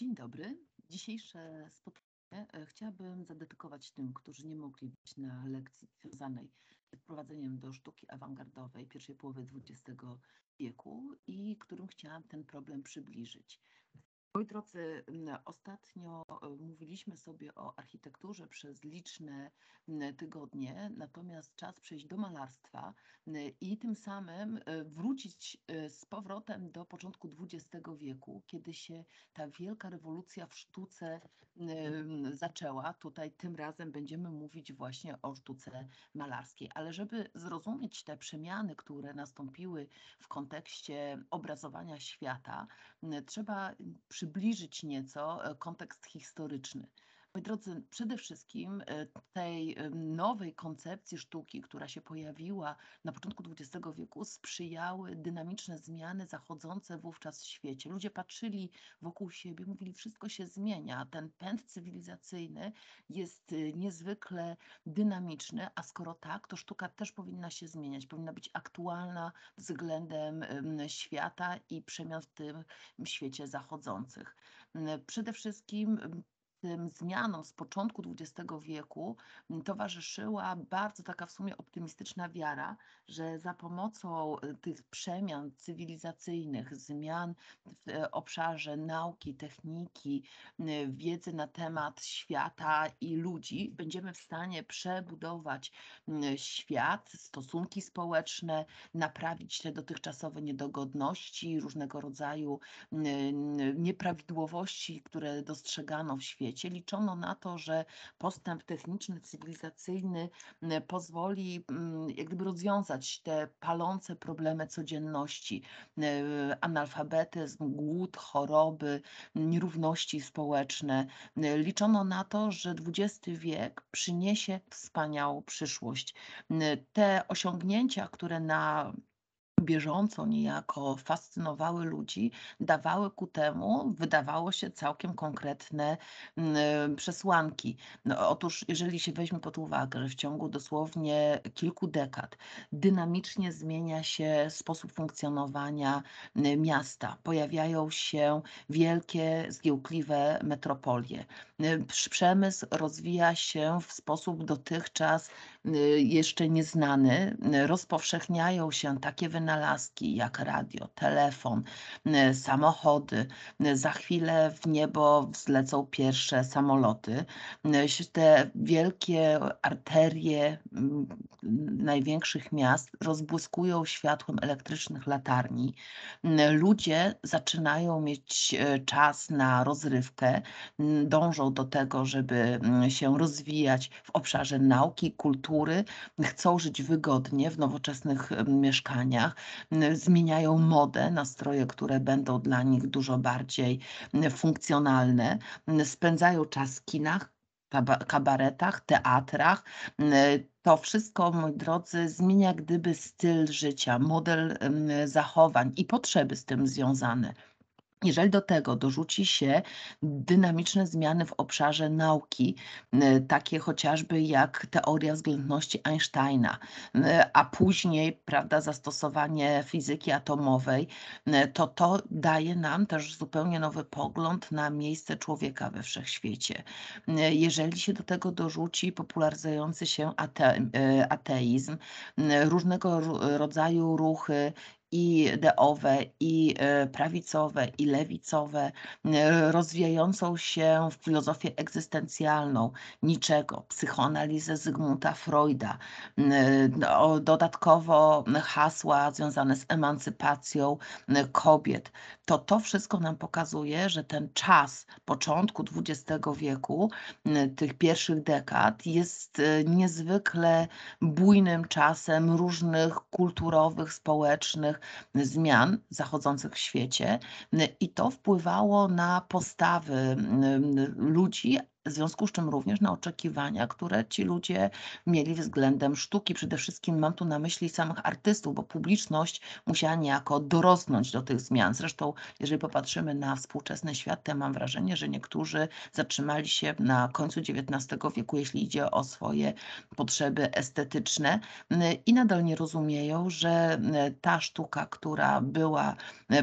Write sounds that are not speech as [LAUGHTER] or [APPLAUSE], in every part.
Dzień dobry. Dzisiejsze spotkanie e, chciałabym zadedykować tym, którzy nie mogli być na lekcji związanej z wprowadzeniem do sztuki awangardowej pierwszej połowy XX wieku i którym chciałam ten problem przybliżyć. Moi drodzy, ostatnio e, mówiliśmy sobie o architekturze przez liczne tygodnie, natomiast czas przejść do malarstwa i tym samym e, wrócić e, z powrotem do początku XX wieku, kiedy się ta wielka rewolucja w sztuce zaczęła. Tutaj tym razem będziemy mówić właśnie o sztuce malarskiej. Ale żeby zrozumieć te przemiany, które nastąpiły w kontekście obrazowania świata, trzeba przy przybliżyć nieco e, kontekst historyczny. Moi drodzy, przede wszystkim e, tej e, nowej koncepcji sztuki, która się pojawiła na początku XX wieku, sprzyjały dynamiczne zmiany zachodzące wówczas w świecie. Ludzie patrzyli wokół siebie, mówili, wszystko się zmienia, ten pęd cywilizacyjny jest e, niezwykle dynamiczny, a skoro tak, to sztuka też powinna się zmieniać, powinna być aktualna względem świata i przemian w tym świecie zachodzących. Przede wszystkim tym zmianom z początku XX wieku towarzyszyła bardzo taka w sumie optymistyczna wiara, że za pomocą e, tych przemian cywilizacyjnych, zmian w e, obszarze nauki, techniki, wiedzy na temat świata i ludzi, będziemy w stanie przebudować świat, stosunki społeczne, naprawić te dotychczasowe niedogodności, różnego rodzaju nieprawidłowości, które dostrzegano w świecie świecie liczono na to, że postęp techniczny, cywilizacyjny pozwoli jak gdyby rozwiązać te palące problemy codzienności, e, analfabetyzm, głód, choroby, nierówności społeczne. E, liczono na to, że XX wiek przyniesie wspaniałą przyszłość. E, te osiągnięcia, które na bieżąco niejako fascynowały ludzi, dawały ku temu, wydawało się, całkiem konkretne mm, y, przesłanki. No, otóż, jeżeli się weźmie pod uwagę, że w ciągu dosłownie kilku dekad dynamicznie zmienia się sposób funkcjonowania y, miasta, pojawiają się wielkie, zgiełkliwe metropolie. Y, przemysł rozwija się w sposób dotychczas y, jeszcze nieznany, y, rozpowszechniają się takie wynagrodzenia, wynalazki jak radio, telefon, y, samochody. Y, za chwilę w niebo wzlecą pierwsze samoloty. Y, te wielkie arterie mm, największych miast rozbłyskują światłem elektrycznych latarni. Ludzie zaczynają mieć czas na rozrywkę, dążą do tego, żeby mm, się rozwijać w obszarze nauki, kultury, chcą żyć wygodnie w nowoczesnych mieszkaniach, zmieniają modę, nastroje, które będą dla nich dużo bardziej funkcjonalne, spędzają czas w kinach, kabaretach, teatrach. To wszystko, moi drodzy, zmienia gdyby styl życia, model zachowań i potrzeby z tym związane. Jeżeli do tego dorzuci się dynamiczne zmiany w obszarze nauki, y, takie chociażby jak teoria względności Einsteina, y, a później prawda, zastosowanie fizyki atomowej, y, to to daje nam też zupełnie nowy pogląd na miejsce człowieka we wszechświecie. Jeżeli się do tego dorzuci popularyzujący się ate, ateizm, różnego rodzaju ruchy i deowe, i e, prawicowe, i lewicowe, e, rozwijającą się w filozofię egzystencjalną niczego, psychoanalizę Zygmunta Freuda, e, dodatkowo hasła związane z emancypacją kobiet. To to wszystko nam pokazuje, że ten czas początku XX wieku, tych pierwszych dekad, jest niezwykle bujnym czasem różnych kulturowych, społecznych, zmian zachodzących w świecie y, i to wpływało na postawy y, y, ludzi, w związku z czym również na oczekiwania, które ci ludzie mieli względem sztuki. Przede wszystkim mam tu na myśli samych artystów, bo publiczność musiała niejako dorosnąć do tych zmian. Zresztą, jeżeli popatrzymy na współczesny świat, to mam wrażenie, że niektórzy zatrzymali się na końcu XIX wieku, jeśli idzie o swoje potrzeby estetyczne i nadal nie rozumieją, że ta sztuka, która była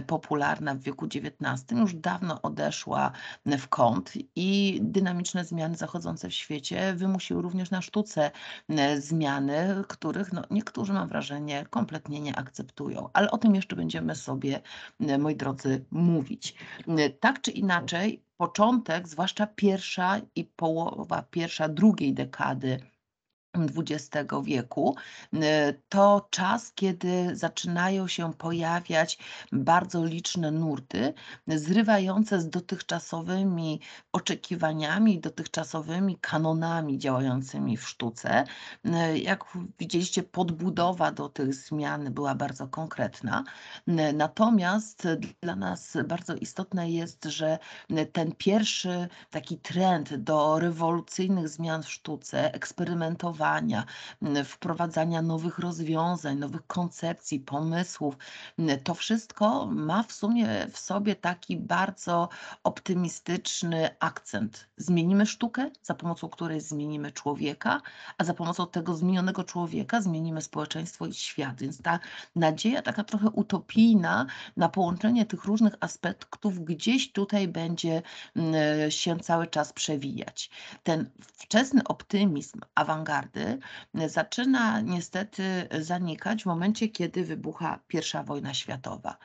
popularna w wieku XIX, już dawno odeszła w kąt i dynamicznie zmiany zachodzące w świecie wymusiły również na sztuce e, zmiany, których no, niektórzy, mam wrażenie, kompletnie nie akceptują. Ale o tym jeszcze będziemy sobie, e, moi drodzy, mówić. E, tak czy inaczej, początek, zwłaszcza pierwsza i połowa pierwsza drugiej dekady XX wieku, y, to czas, kiedy zaczynają się pojawiać bardzo liczne nurty, zrywające z dotychczasowymi oczekiwaniami, dotychczasowymi kanonami działającymi w sztuce. Y, jak widzieliście, podbudowa do tych zmian była bardzo konkretna. Y, natomiast dla nas bardzo istotne jest, że ten pierwszy taki trend do rewolucyjnych zmian w sztuce, eksperymentowania, wprowadzania nowych rozwiązań, nowych koncepcji, pomysłów. To wszystko ma w sumie w sobie taki bardzo optymistyczny akcent. Zmienimy sztukę, za pomocą której zmienimy człowieka, a za pomocą tego zmienionego człowieka zmienimy społeczeństwo i świat. Więc ta nadzieja taka trochę utopijna na połączenie tych różnych aspektów gdzieś tutaj będzie się cały czas przewijać. Ten wczesny optymizm awangardy, E, zaczyna niestety zanikać w momencie, kiedy wybucha I wojna światowa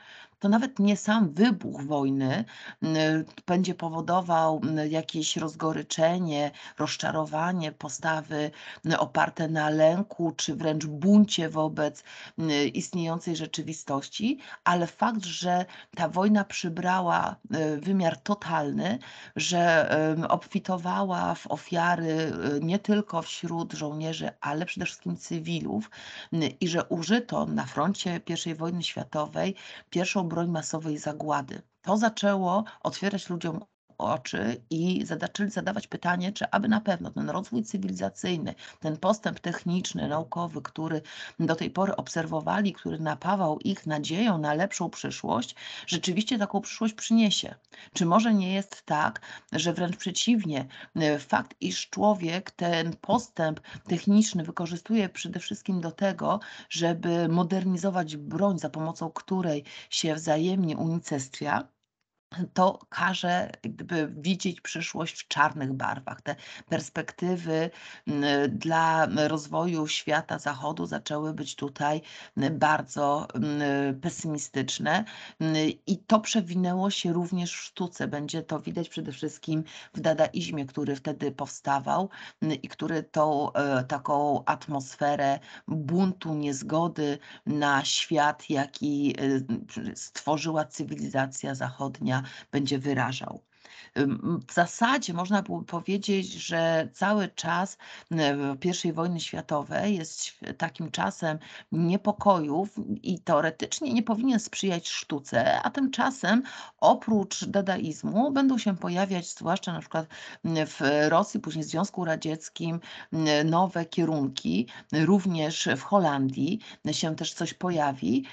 to nawet nie sam wybuch wojny będzie powodował jakieś rozgoryczenie, rozczarowanie, postawy oparte na lęku czy wręcz buncie wobec istniejącej rzeczywistości, ale fakt, że ta wojna przybrała e, wymiar totalny, że obfitowała w ofiary e, nie tylko wśród żołnierzy, ale przede wszystkim cywilów i że użyto na froncie I wojny światowej pierwszą broń masowej zagłady. To zaczęło otwierać ludziom oczy i zaczęli zadawać pytanie, czy aby na pewno ten rozwój cywilizacyjny, ten postęp techniczny, naukowy, który do tej pory obserwowali, który napawał ich nadzieją na lepszą przyszłość, rzeczywiście taką przyszłość przyniesie. Czy może nie jest tak, że wręcz przeciwnie, y, fakt, iż człowiek ten postęp techniczny wykorzystuje przede wszystkim do tego, żeby modernizować broń, za pomocą której się wzajemnie unicestwia, to każe gdyby widzieć przyszłość w czarnych barwach. Te perspektywy dla rozwoju świata zachodu zaczęły być tutaj bardzo pesymistyczne i to przewinęło się również w sztuce. Będzie to widać przede wszystkim w dadaizmie, który wtedy powstawał i który tą e, taką atmosferę buntu, niezgody na świat, jaki e, stworzyła cywilizacja zachodnia, będzie wyrażał. W zasadzie można było powiedzieć, że cały czas I wojny światowej jest takim czasem niepokojów i teoretycznie nie powinien sprzyjać sztuce, a tymczasem oprócz dadaizmu będą się pojawiać, zwłaszcza na przykład w Rosji, później w Związku Radzieckim, nowe kierunki, również w Holandii się też coś pojawi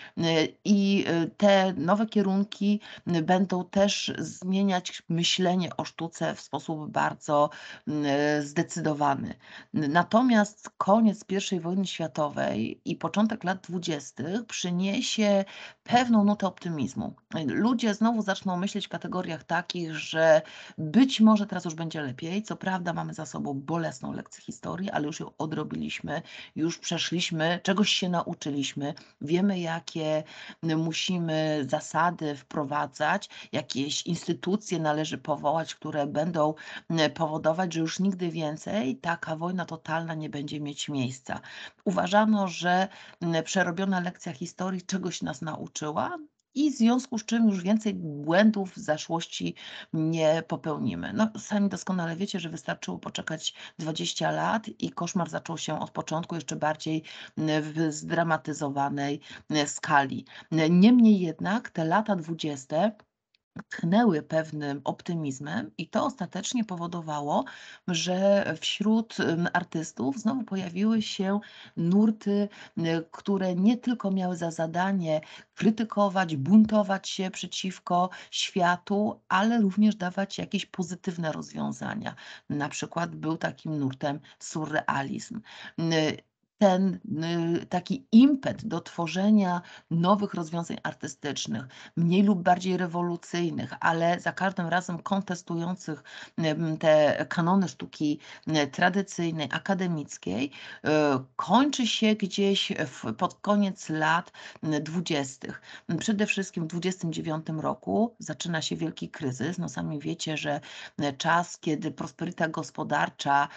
i y, te nowe kierunki będą też zmieniać myślenie, myślenie o sztuce w sposób bardzo mm, e, zdecydowany. Natomiast koniec I wojny światowej i początek lat 20. przyniesie pewną nutę optymizmu. Ludzie znowu zaczną myśleć w kategoriach takich, że być może teraz już będzie lepiej. Co prawda mamy za sobą bolesną lekcję historii, ale już ją odrobiliśmy, już przeszliśmy, czegoś się nauczyliśmy, wiemy jakie musimy zasady wprowadzać, jakieś instytucje należy powołać, które będą e, powodować, że już nigdy więcej taka wojna totalna nie będzie mieć miejsca. Uważano, że przerobiona lekcja historii czegoś nas nauczy i w związku z czym już więcej błędów w zaszłości nie popełnimy. No, sami doskonale wiecie, że wystarczyło poczekać 20 lat i koszmar zaczął się od początku jeszcze bardziej mm, w zdramatyzowanej mm, skali. Niemniej jednak te lata 20 tchnęły pewnym optymizmem, i to ostatecznie powodowało, że wśród artystów znowu pojawiły się nurty, które nie tylko miały za zadanie krytykować, buntować się przeciwko światu, ale również dawać jakieś pozytywne rozwiązania. Na przykład był takim nurtem surrealizm ten y, taki impet do tworzenia nowych rozwiązań artystycznych, mniej lub bardziej rewolucyjnych, ale za każdym razem kontestujących te kanony sztuki y, tradycyjnej, akademickiej, y, kończy się gdzieś w, pod koniec lat dwudziestych. Przede wszystkim w 29 roku zaczyna się wielki kryzys. No sami wiecie, że czas, kiedy prosperita gospodarcza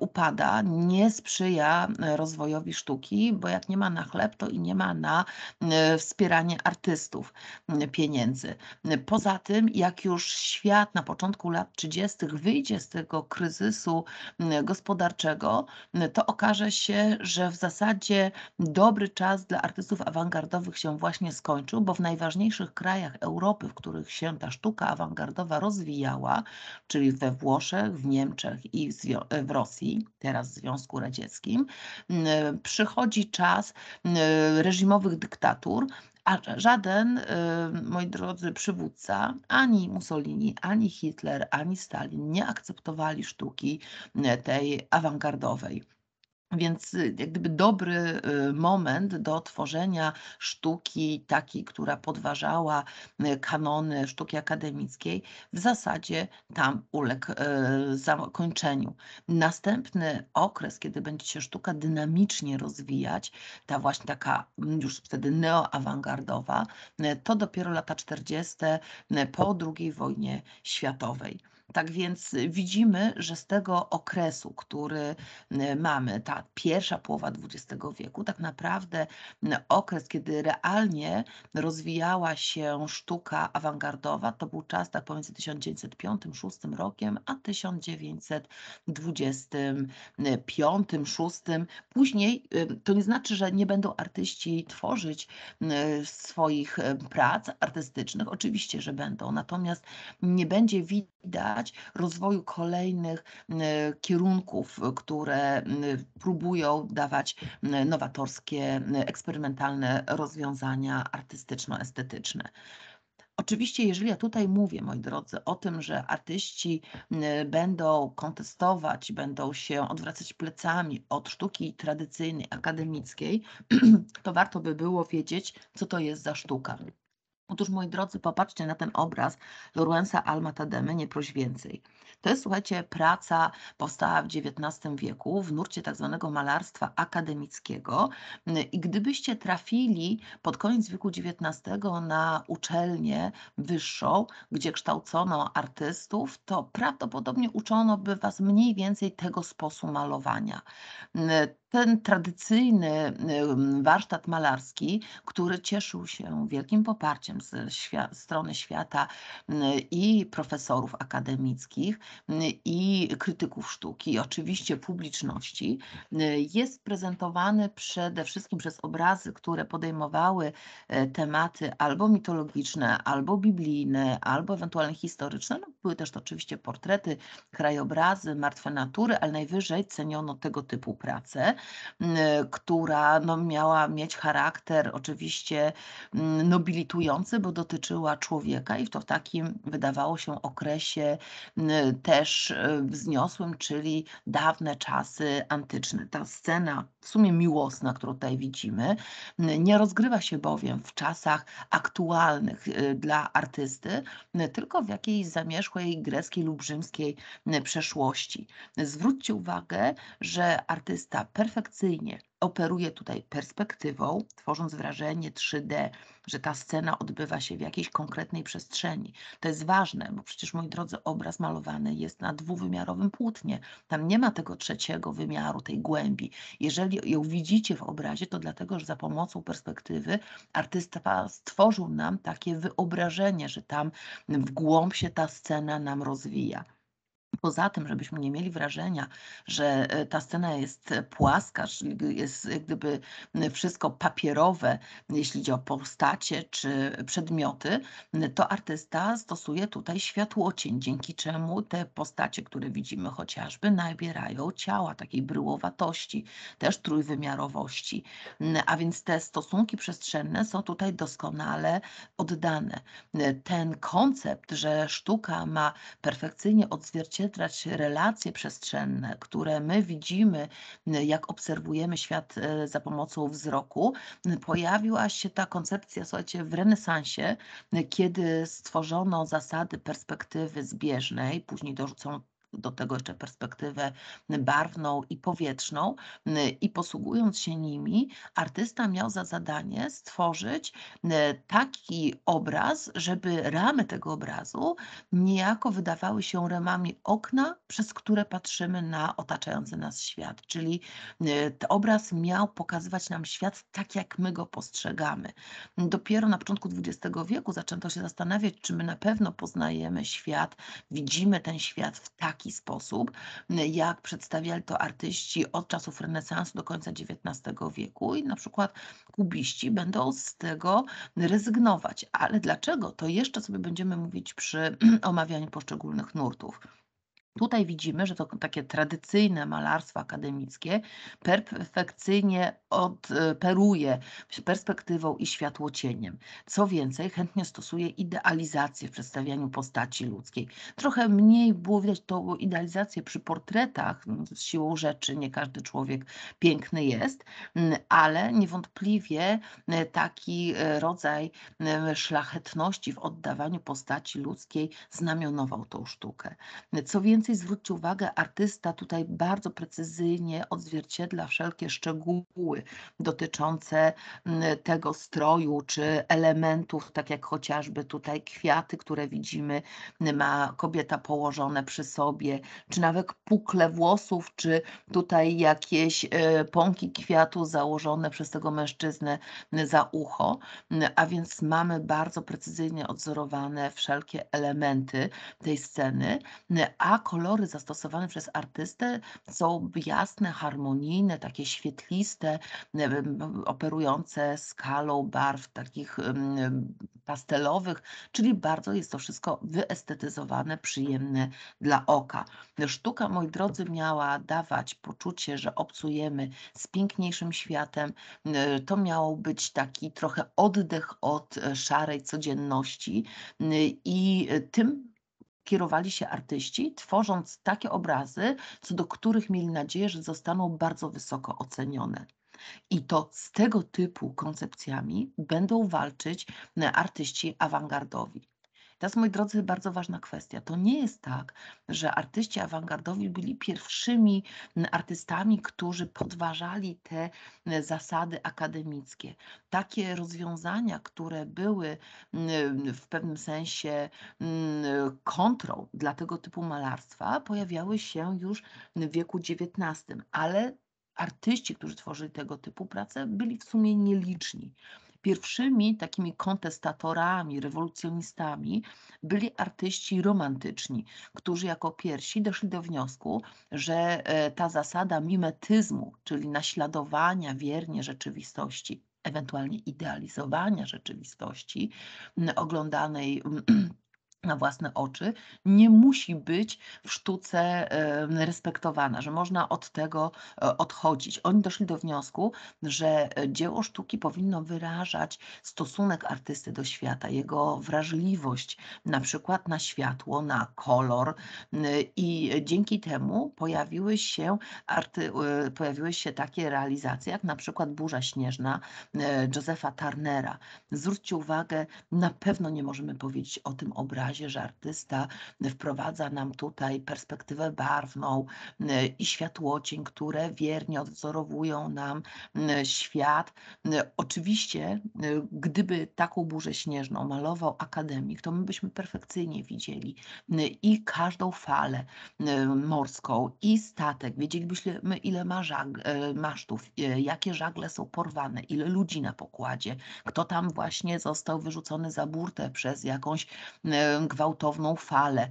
upada, nie sprzyja rozwojowi rozwojowi sztuki, bo jak nie ma na chleb, to i nie ma na e, wspieranie artystów pieniędzy. Poza tym, jak już świat na początku lat 30. wyjdzie z tego kryzysu gospodarczego, to okaże się, że w zasadzie dobry czas dla artystów awangardowych się właśnie skończył, bo w najważniejszych krajach Europy, w których się ta sztuka awangardowa rozwijała, czyli we Włoszech, w Niemczech i w e, Rosji, teraz w Związku Radzieckim, Y, przychodzi czas y, reżimowych dyktatur, a żaden, y, moi drodzy, przywódca, ani Mussolini, ani Hitler, ani Stalin nie akceptowali sztuki tej awangardowej. Więc y, jak gdyby dobry y, moment do tworzenia sztuki takiej, która podważała y, kanony sztuki akademickiej, w zasadzie tam uległ zakończeniu. Następny okres, kiedy będzie się sztuka dynamicznie rozwijać, ta właśnie taka już wtedy neoawangardowa, to dopiero lata 40. po II wojnie światowej. Tak więc widzimy, że z tego okresu, który mamy, ta pierwsza połowa XX wieku, tak naprawdę okres, kiedy realnie rozwijała się sztuka awangardowa, to był czas tak pomiędzy 1905-6 rokiem, a 1925-6. Później to nie znaczy, że nie będą artyści tworzyć swoich prac artystycznych, oczywiście, że będą, natomiast nie będzie widać, widać rozwoju kolejnych kierunków, które próbują dawać nowatorskie, eksperymentalne rozwiązania artystyczno-estetyczne. Oczywiście, jeżeli ja tutaj mówię, moi drodzy, o tym, że artyści będą kontestować, będą się odwracać plecami od sztuki tradycyjnej, akademickiej, [CLEARS THROAT] to warto by było wiedzieć, co to jest za sztuka. Otóż, moi drodzy, popatrzcie na ten obraz Lorenza Almatademy, nie proś więcej. To jest, słuchajcie, praca powstała w XIX wieku w nurcie tak zwanego malarstwa akademickiego i gdybyście trafili pod koniec wieku XIX na uczelnię wyższą, gdzie kształcono artystów, to prawdopodobnie uczono by Was mniej więcej tego sposobu malowania ten tradycyjny warsztat malarski, który cieszył się wielkim poparciem ze strony świata i profesorów akademickich, i krytyków sztuki, i oczywiście publiczności, jest prezentowany przede wszystkim przez obrazy, które podejmowały e, tematy albo mitologiczne, albo biblijne, albo ewentualnie historyczne. No, były też to oczywiście portrety, krajobrazy, martwe natury, ale najwyżej ceniono tego typu prace. Y, która no, miała mieć charakter oczywiście nobilitujący, bo dotyczyła człowieka i to w takim wydawało się okresie też y, wzniosłym, czyli dawne czasy antyczne. Ta scena w sumie miłosna, którą tutaj widzimy, nie rozgrywa się bowiem w czasach aktualnych y, dla artysty, tylko w jakiejś zamierzchłej greckiej lub rzymskiej przeszłości. Zwróćcie uwagę, że artysta perfekcyjny perfekcyjnie. Operuje tutaj perspektywą, tworząc wrażenie 3D, że ta scena odbywa się w jakiejś konkretnej przestrzeni. To jest ważne, bo przecież, moi drodzy, obraz malowany jest na dwuwymiarowym płótnie. Tam nie ma tego trzeciego wymiaru, tej głębi. Jeżeli ją widzicie w obrazie, to dlatego, że za pomocą perspektywy artysta stworzył nam takie wyobrażenie, że tam w głąb się ta scena nam rozwija poza tym, żebyśmy nie mieli wrażenia, że e, ta scena jest e, płaska, jest e, gdyby wszystko papierowe, jeśli chodzi o postacie czy przedmioty, to artysta stosuje tutaj światłocień, dzięki czemu te postacie, które widzimy chociażby, nabierają ciała, takiej bryłowatości, też trójwymiarowości. A więc te stosunki przestrzenne są tutaj doskonale oddane. Ten koncept, że sztuka ma perfekcyjnie odzwierciedlać wytrać relacje przestrzenne, które my widzimy, jak obserwujemy świat e, za pomocą wzroku, pojawiła się ta koncepcja, słuchajcie, w renesansie, kiedy stworzono zasady perspektywy zbieżnej, później dorzucono do tego jeszcze perspektywę barwną i powietrzną i posługując się nimi, artysta miał za zadanie stworzyć e, taki obraz, żeby ramy tego obrazu niejako wydawały się ramami okna, przez które patrzymy na otaczający nas świat. Czyli e, ten obraz miał pokazywać nam świat tak, jak my go postrzegamy. Dopiero na początku XX wieku zaczęto się zastanawiać, czy my na pewno poznajemy świat, widzimy ten świat w taki taki sposób, y, jak przedstawiali to artyści od czasów renesansu do końca XIX wieku i na przykład kubiści będą z tego rezygnować. Ale dlaczego? To jeszcze sobie będziemy mówić przy [CLEARS THROAT] omawianiu poszczególnych nurtów. Tutaj widzimy, że to takie tradycyjne malarstwo akademickie perfekcyjnie odperuje e, perspektywą i światłocieniem. Co więcej, chętnie stosuje idealizację w przedstawianiu postaci ludzkiej. Trochę mniej było widać tą idealizację przy portretach. Z siłą rzeczy nie każdy człowiek piękny jest, ale niewątpliwie e, taki e, rodzaj szlachetności w oddawaniu postaci ludzkiej znamionował tą sztukę. Co więcej, więcej zwróćcie uwagę, artysta tutaj bardzo precyzyjnie odzwierciedla wszelkie szczegóły dotyczące mm, tego stroju czy elementów, tak jak chociażby tutaj kwiaty, które widzimy, mm, ma kobieta położone przy sobie, czy nawet pukle włosów, czy tutaj jakieś e, pąki kwiatu założone przez tego mężczyznę mm, za ucho, a więc mamy bardzo precyzyjnie odzorowane wszelkie elementy tej sceny, a kolory zastosowane przez artystę są jasne, harmonijne, takie świetliste, e, operujące skalą barw takich pastelowych, czyli bardzo jest to wszystko wyestetyzowane, przyjemne dla oka. Sztuka, moi drodzy, miała dawać poczucie, że obcujemy z piękniejszym światem. E, to miał być taki trochę oddech od e, szarej codzienności i tym kierowali się artyści, tworząc takie obrazy, co do których mieli nadzieję, że zostaną bardzo wysoko ocenione. I to z tego typu koncepcjami będą walczyć artyści awangardowi. To jest, moi drodzy, bardzo ważna kwestia. To nie jest tak, że artyści awangardowi byli pierwszymi artystami, którzy podważali te zasady akademickie. Takie rozwiązania, które były w pewnym sensie kontrą dla tego typu malarstwa, pojawiały się już w wieku XIX, ale artyści, którzy tworzyli tego typu prace, byli w sumie nieliczni. Pierwszymi takimi kontestatorami, rewolucjonistami byli artyści romantyczni, którzy jako pierwsi doszli do wniosku, że e, ta zasada mimetyzmu, czyli naśladowania wiernie rzeczywistości, ewentualnie idealizowania rzeczywistości oglądanej [CLEARS THROAT] na własne oczy, nie musi być w sztuce respektowana, że można od tego e, odchodzić. Oni doszli do wniosku, że e, dzieło sztuki powinno wyrażać stosunek artysty do świata, jego wrażliwość na przykład na światło, na kolor i dzięki temu pojawiły się, arty, e, pojawiły się takie realizacje jak na przykład Burza Śnieżna Josefa Turnera. Zwróćcie uwagę, na pewno nie możemy powiedzieć o tym obrazie, razie, że artysta wprowadza nam tutaj perspektywę barwną y, i światłocień, które wiernie odwzorowują nam y, świat. Y, oczywiście, gdyby taką burzę śnieżną malował akademik, to my byśmy perfekcyjnie widzieli i każdą falę morską, i statek. Wiedzielibyśmy, ile ma żagl, masztów, jakie żagle są porwane, ile ludzi na pokładzie, kto tam właśnie został wyrzucony za burtę przez jakąś gwałtowną falę.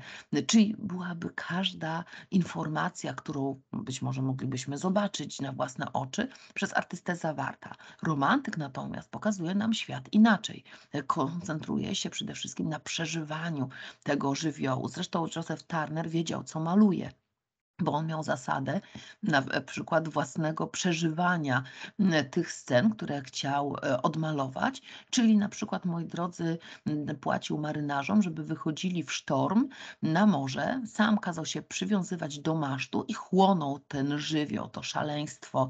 Czyli byłaby każda informacja, którą być może moglibyśmy zobaczyć na własne oczy, przez artystę zawarta. Romantyk natomiast pokazuje nam świat inaczej. Koncentruje się przede wszystkim na przeżywaniu tego żywiołu. Zresztą Joseph Turner wiedział, co maluje bo on miał zasadę na e, przykład własnego przeżywania tych scen, które chciał e, odmalować, czyli na przykład, moi drodzy, płacił marynarzom, żeby wychodzili w sztorm na morze, sam kazał się przywiązywać do masztu i chłonął ten żywioł, to szaleństwo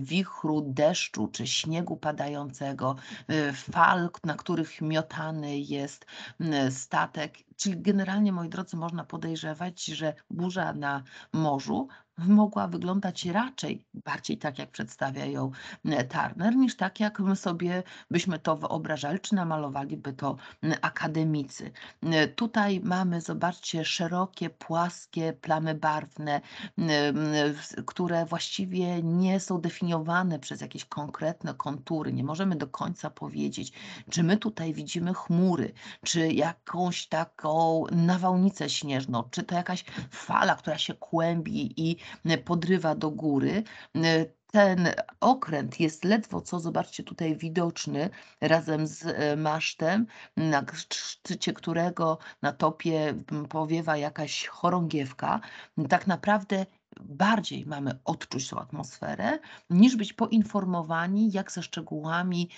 wichru, deszczu czy śniegu padającego, e, fal, na których miotany jest statek, Czyli generalnie, moi drodzy, można podejrzewać, że burza na mangeons mogła wyglądać raczej bardziej tak, jak przedstawia ją e, Turner, niż tak, jak my sobie byśmy to wyobrażali, czy namalowaliby to akademicy. E, tutaj mamy, zobaczcie, szerokie, płaskie plamy barwne, które właściwie nie są definiowane przez jakieś konkretne kontury. Nie możemy do końca powiedzieć, czy my tutaj widzimy chmury, czy jakąś taką nawałnicę śnieżną, czy to jakaś fala, która się kłębi i E, podrywa do góry. E, ten okręt jest ledwo co, zobaczcie tutaj, widoczny razem z e, masztem, na szczycie którego na topie powiewa jakaś chorągiewka. Tak naprawdę bardziej mamy odczuć tą atmosferę, niż być poinformowani, jak ze szczegółami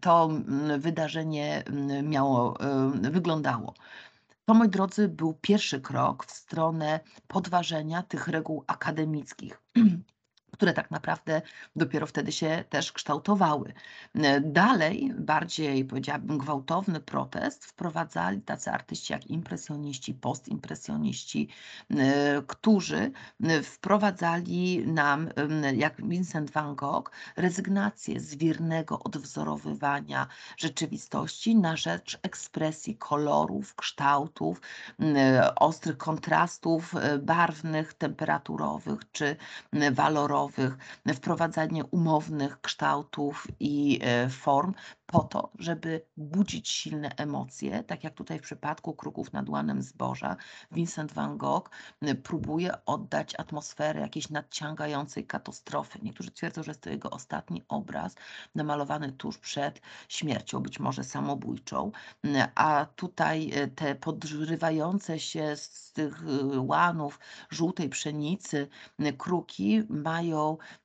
to wydarzenie miało, wyglądało. To, moi drodzy, był pierwszy krok w stronę podważenia tych reguł akademickich. [CLEARS THROAT] które tak naprawdę dopiero wtedy się też kształtowały. E, dalej, bardziej powiedziałabym gwałtowny protest wprowadzali tacy artyści jak impresjoniści, postimpresjoniści, e, którzy e, wprowadzali nam, jak Vincent van Gogh, rezygnację z wiernego odwzorowywania rzeczywistości na rzecz ekspresji kolorów, kształtów, ostrych kontrastów barwnych, temperaturowych czy walorowych kulturowych, wprowadzanie umownych kształtów i e, form po to, żeby budzić silne emocje, tak jak tutaj w przypadku Kruków nad Łanem Zboża, Vincent van Gogh próbuje oddać atmosferę jakiejś nadciągającej katastrofy. Niektórzy twierdzą, że jest to jego ostatni obraz, namalowany tuż przed śmiercią, być może samobójczą, a tutaj e, te podrywające się z tych e, łanów żółtej pszenicy kruki mają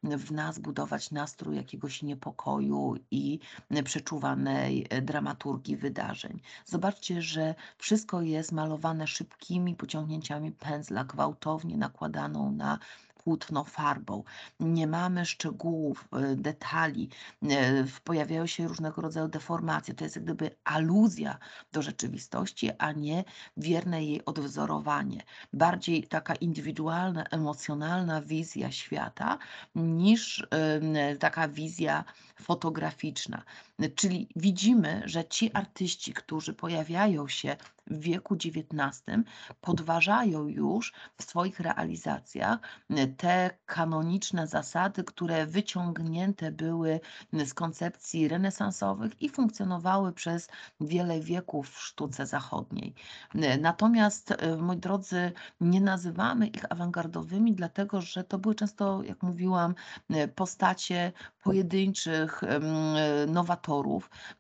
w nas budować nastrój jakiegoś niepokoju i przeczuwanej e, dramaturgii wydarzeń. Zobaczcie, że wszystko jest malowane szybkimi pociągnięciami pędzla, gwałtownie nakładaną na płótno farbą. Nie mamy szczegółów, e, detali, e, pojawiają się różnego rodzaju deformacje. To jest jak gdyby aluzja do rzeczywistości, a nie wierne jej odwzorowanie. Bardziej taka indywidualna, emocjonalna wizja świata niż taka wizja fotograficzna. Czyli widzimy, że ci artyści, którzy pojawiają się w wieku XIX, podważają już w swoich realizacjach te kanoniczne zasady, które wyciągnięte były z koncepcji renesansowych i funkcjonowały przez wiele wieków w sztuce zachodniej. Natomiast, e, moi drodzy, nie nazywamy ich awangardowymi, dlatego że to były często, jak mówiłam, e, postacie pojedynczych e, nowatorów,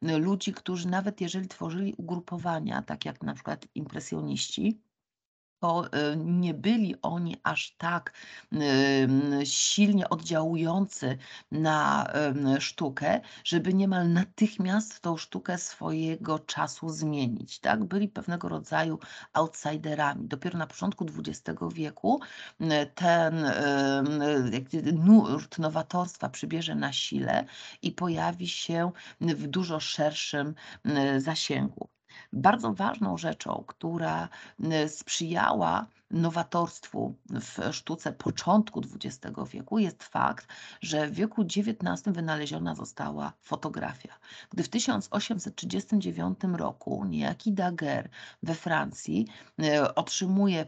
Y, ludzi, którzy nawet jeżeli tworzyli ugrupowania, tak jak na przykład impresjoniści, to y, nie byli oni aż tak silnie oddziałujący na sztukę, żeby niemal natychmiast tą sztukę swojego czasu zmienić. Tak? Byli pewnego rodzaju outsiderami. Dopiero na początku XX wieku y, ten nurt nowatorstwa przybierze na sile i pojawi się w dużo szerszym y, zasięgu. Bardzo ważną rzeczą, która y, sprzyjała nowatorstwu w sztuce początku XX wieku jest fakt, że w wieku XIX wynaleziona została fotografia. Gdy w 1839 roku niejaki Daguerre we Francji e, otrzymuje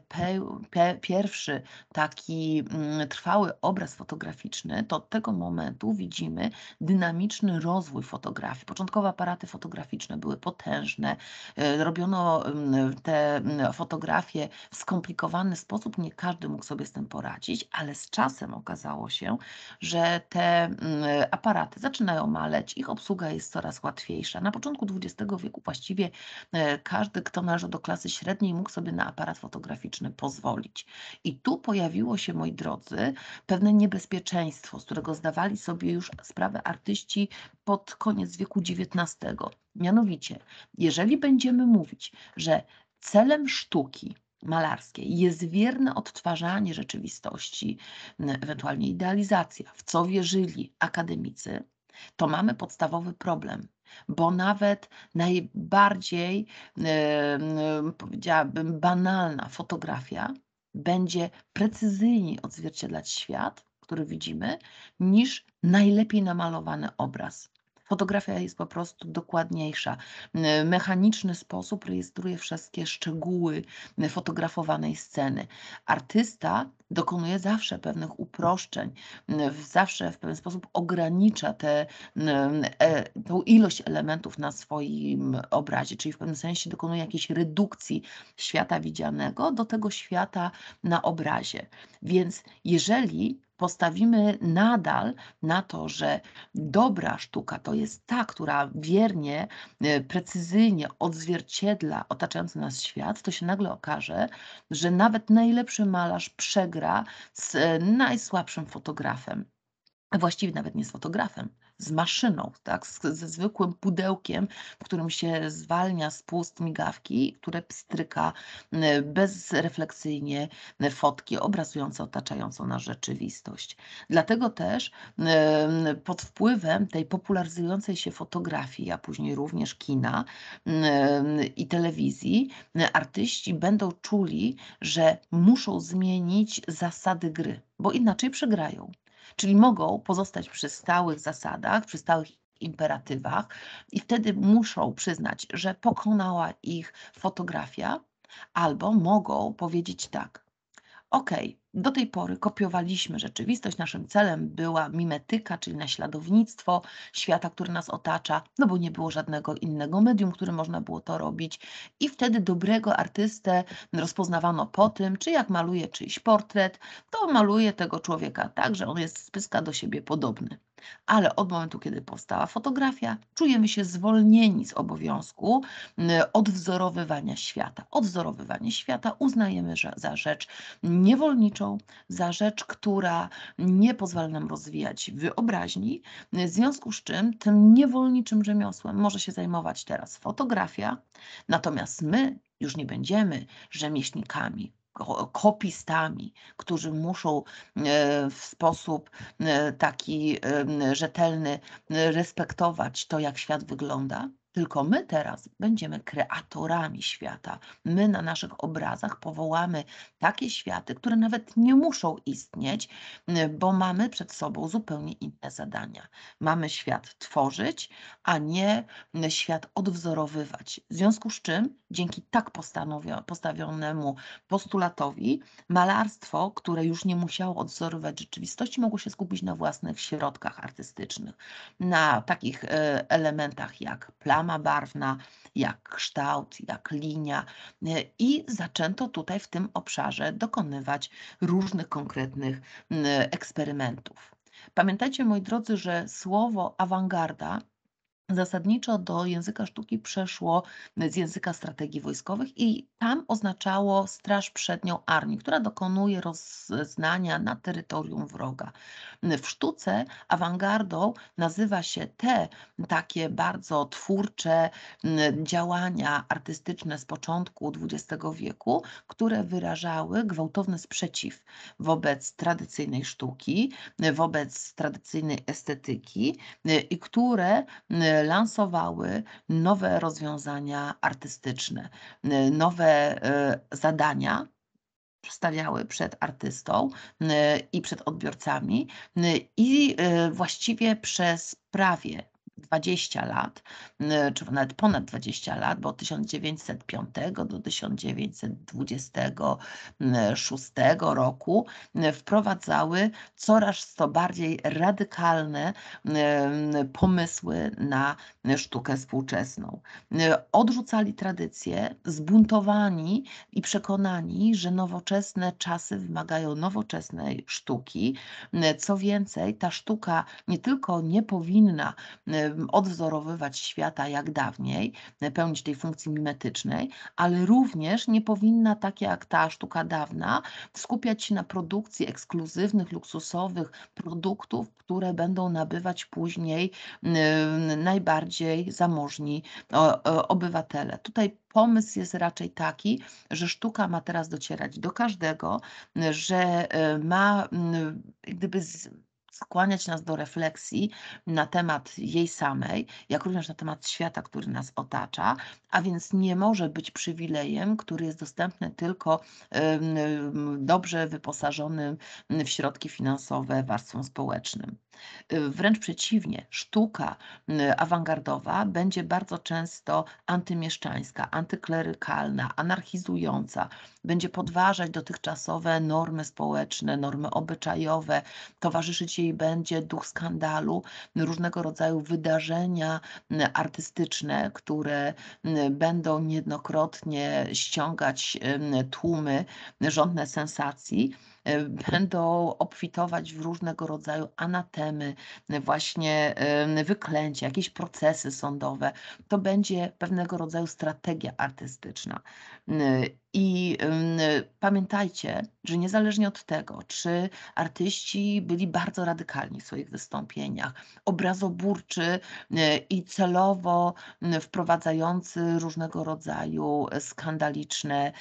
pierwszy taki mm, trwały obraz fotograficzny, to od tego momentu widzimy dynamiczny rozwój fotografii. Początkowo aparaty fotograficzne były potężne, e, robiono mm, te mm, fotografie w skomplikowanych skomplikowany sposób, nie każdy mógł sobie z tym poradzić, ale z czasem okazało się, że te mm, aparaty zaczynają maleć, ich obsługa jest coraz łatwiejsza. Na początku XX wieku właściwie e, każdy, kto należał do klasy średniej, mógł sobie na aparat fotograficzny pozwolić. I tu pojawiło się, moi drodzy, pewne niebezpieczeństwo, z którego zdawali sobie już sprawę artyści pod koniec wieku XIX. Mianowicie, jeżeli będziemy mówić, że celem sztuki malarskie jest wierne odtwarzanie rzeczywistości, ewentualnie idealizacja, w co wierzyli akademicy, to mamy podstawowy problem. Bo nawet najbardziej, yy, powiedziałabym, banalna fotografia będzie precyzyjniej odzwierciedlać świat, który widzimy, niż najlepiej namalowany obraz. Fotografia jest po prostu dokładniejsza. Mechaniczny sposób rejestruje wszystkie szczegóły fotografowanej sceny. Artysta dokonuje zawsze pewnych uproszczeń, zawsze w pewien sposób ogranicza tę e, ilość elementów na swoim obrazie, czyli w pewnym sensie dokonuje jakiejś redukcji świata widzianego do tego świata na obrazie. Więc jeżeli postawimy nadal na to, że dobra sztuka to jest ta, która wiernie, e, precyzyjnie odzwierciedla otaczający nas świat, to się nagle okaże, że nawet najlepszy malarz przegra z e, najsłabszym fotografem. Właściwie nawet nie z fotografem, z maszyną, tak, z, ze zwykłym pudełkiem, w którym się zwalnia spust migawki, które pstryka y, bezrefleksyjnie y, fotki obrazujące otaczającą nas rzeczywistość. Dlatego też y, pod wpływem tej popularyzującej się fotografii, a później również kina i telewizji, artyści będą czuli, że muszą zmienić zasady gry, bo inaczej przegrają czyli mogą pozostać przy stałych zasadach, przy stałych imperatywach i wtedy muszą przyznać, że pokonała ich fotografia, albo mogą powiedzieć tak, OK, do tej pory kopiowaliśmy rzeczywistość, naszym celem była mimetyka, czyli naśladownictwo świata, który nas otacza, no bo nie było żadnego innego medium, którym można było to robić. I wtedy dobrego artystę rozpoznawano po tym, czy jak maluje czyjś portret, to maluje tego człowieka tak, że on jest z pyska do siebie podobny ale od momentu, kiedy powstała fotografia, czujemy się zwolnieni z obowiązku mm, odwzorowywania świata. Odwzorowywanie świata uznajemy za rzecz niewolniczą, za rzecz, która nie pozwala nam rozwijać wyobraźni, w związku z czym tym niewolniczym rzemiosłem może się zajmować teraz fotografia, natomiast my już nie będziemy rzemieślnikami, kopistami, którzy muszą e, w sposób e, taki e, rzetelny respektować to, jak świat wygląda, tylko my teraz będziemy kreatorami świata. My na naszych obrazach powołamy takie światy, które nawet nie muszą istnieć, y, bo mamy przed sobą zupełnie inne zadania. Mamy świat tworzyć, a nie y, świat odwzorowywać. W związku z czym, dzięki tak postawionemu postulatowi, malarstwo, które już nie musiało odwzorować rzeczywistości, mogło się skupić na własnych środkach artystycznych, na takich y, elementach jak plama, gama barwna, jak kształt, jak linia e, i zaczęto tutaj w tym obszarze dokonywać różnych konkretnych eksperymentów. Pamiętajcie, moi drodzy, że słowo awangarda Zasadniczo do języka sztuki przeszło z języka strategii wojskowych i tam oznaczało Straż Przednią Armii, która dokonuje rozznania na terytorium wroga. W sztuce awangardą nazywa się te takie bardzo twórcze działania artystyczne z początku XX wieku, które wyrażały gwałtowny sprzeciw wobec tradycyjnej sztuki, wobec tradycyjnej estetyki y, i które lansowały nowe rozwiązania artystyczne, y, nowe y, zadania, stawiały przed artystą y, i przed odbiorcami i właściwie przez prawie 20 lat, y, czy nawet ponad 20 lat, bo od 1905 do 1926 roku y, wprowadzały coraz to bardziej radykalne y, pomysły na sztukę współczesną. Odrzucali tradycje, zbuntowani i przekonani, że nowoczesne czasy wymagają nowoczesnej sztuki. Co więcej, ta sztuka nie tylko nie powinna odwzorowywać świata jak dawniej, e, pełnić tej funkcji mimetycznej, ale również nie powinna tak jak ta sztuka dawna skupiać się na produkcji ekskluzywnych, luksusowych produktów, które będą nabywać później najbardziej zamożni obywatele. Tutaj pomysł jest raczej taki, że sztuka ma teraz docierać do każdego, że e, ma gdyby skłaniać nas do refleksji na temat jej samej, jak również na temat świata, który nas otacza, a więc nie może być przywilejem, który jest dostępny tylko dobrze wyposażonym w środki finansowe warstwom społecznym. Y, wręcz przeciwnie, sztuka y, awangardowa będzie bardzo często antymieszczańska, antyklerykalna, anarchizująca, będzie podważać dotychczasowe normy społeczne, normy obyczajowe, towarzyszyć jej będzie duch skandalu, różnego rodzaju wydarzenia y, artystyczne, które będą niejednokrotnie ściągać tłumy, rządne sensacji E, będą obfitować w różnego rodzaju anatemy, e, właśnie e, wyklęcia, jakieś procesy sądowe. To będzie pewnego rodzaju strategia artystyczna. I pamiętajcie, że niezależnie od tego, czy artyści byli bardzo radykalni w swoich wystąpieniach, obrazoburczy i celowo wprowadzający różnego rodzaju skandaliczne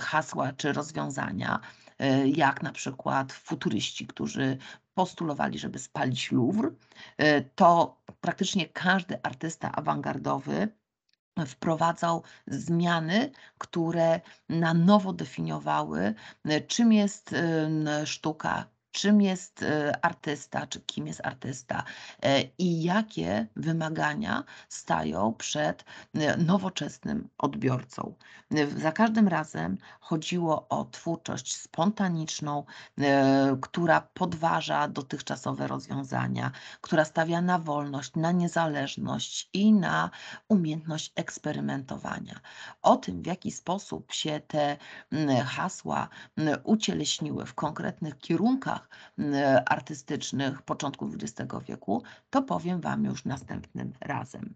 hasła czy rozwiązania, E, jak na przykład futuryści, którzy postulowali, żeby spalić Louvre, e, to praktycznie każdy artysta awangardowy wprowadzał zmiany, które na nowo definiowały, e, czym jest sztuka, czym jest e, artysta, czy kim jest artysta e, i jakie wymagania stają przed e, nowoczesnym odbiorcą. Za każdym razem chodziło o twórczość spontaniczną, która podważa dotychczasowe rozwiązania, która stawia na wolność, na niezależność i na umiejętność eksperymentowania. O tym, w jaki sposób się te hasła ucieleśniły w konkretnych kierunkach, E, artystycznych początku XX wieku, to powiem Wam już następnym razem.